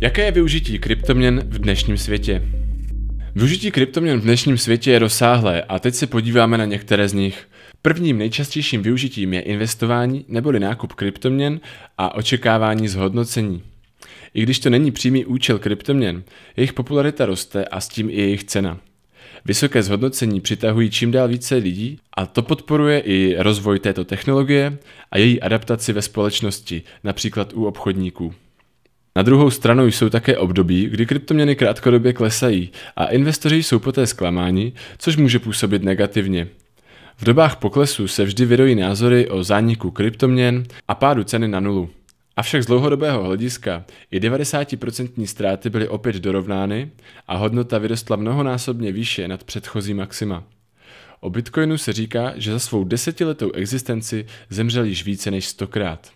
Jaké je využití kryptoměn v dnešním světě? Využití kryptoměn v dnešním světě je rozsáhlé a teď se podíváme na některé z nich. Prvním nejčastějším využitím je investování neboli nákup kryptoměn a očekávání zhodnocení. I když to není přímý účel kryptoměn, jejich popularita roste a s tím i jejich cena. Vysoké zhodnocení přitahují čím dál více lidí a to podporuje i rozvoj této technologie a její adaptaci ve společnosti, například u obchodníků. Na druhou stranu jsou také období, kdy kryptoměny krátkodobě klesají a investoři jsou poté zklamáni, což může působit negativně. V dobách poklesu se vždy vyrojí názory o zániku kryptoměn a pádu ceny na nulu. Avšak z dlouhodobého hlediska i 90% ztráty byly opět dorovnány a hodnota vyrostla mnohonásobně výše nad předchozí maxima. O Bitcoinu se říká, že za svou desetiletou existenci zemřel již více než stokrát.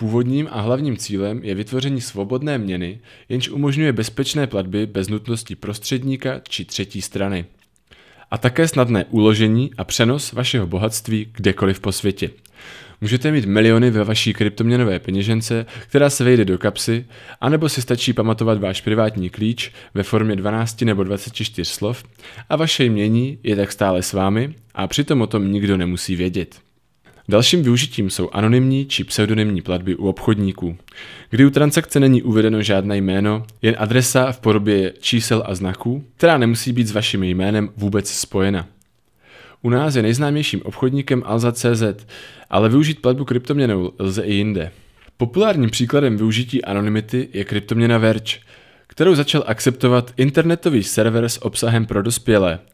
Původním a hlavním cílem je vytvoření svobodné měny, jenž umožňuje bezpečné platby bez nutnosti prostředníka či třetí strany. A také snadné uložení a přenos vašeho bohatství kdekoliv po světě. Můžete mít miliony ve vaší kryptoměnové peněžence, která se vejde do kapsy, anebo si stačí pamatovat váš privátní klíč ve formě 12 nebo 24 slov a vaše jmění je tak stále s vámi a přitom o tom nikdo nemusí vědět. Dalším využitím jsou anonymní či pseudonymní platby u obchodníků, kdy u transakce není uvedeno žádné jméno, jen adresa v podobě čísel a znaků, která nemusí být s vaším jménem vůbec spojena. U nás je nejznámějším obchodníkem Alza.cz, ale využít platbu kryptoměnou lze i jinde. Populárním příkladem využití anonymity je kryptoměna Verge, kterou začal akceptovat internetový server s obsahem pro dospělé –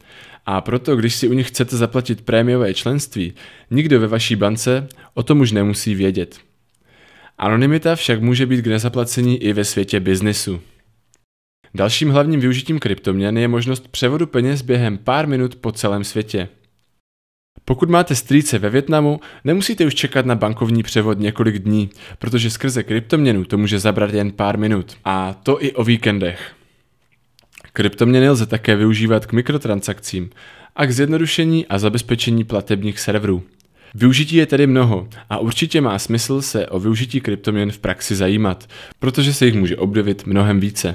a proto, když si u nich chcete zaplatit prémiové členství, nikdo ve vaší bance o tom už nemusí vědět. Anonymita však může být k nezaplacení i ve světě biznesu. Dalším hlavním využitím kryptoměn je možnost převodu peněz během pár minut po celém světě. Pokud máte strýce ve Větnamu, nemusíte už čekat na bankovní převod několik dní, protože skrze kryptoměnu to může zabrat jen pár minut. A to i o víkendech. Kryptoměny lze také využívat k mikrotransakcím a k zjednodušení a zabezpečení platebních serverů. Využití je tedy mnoho a určitě má smysl se o využití kryptoměn v praxi zajímat, protože se jich může obdovit mnohem více.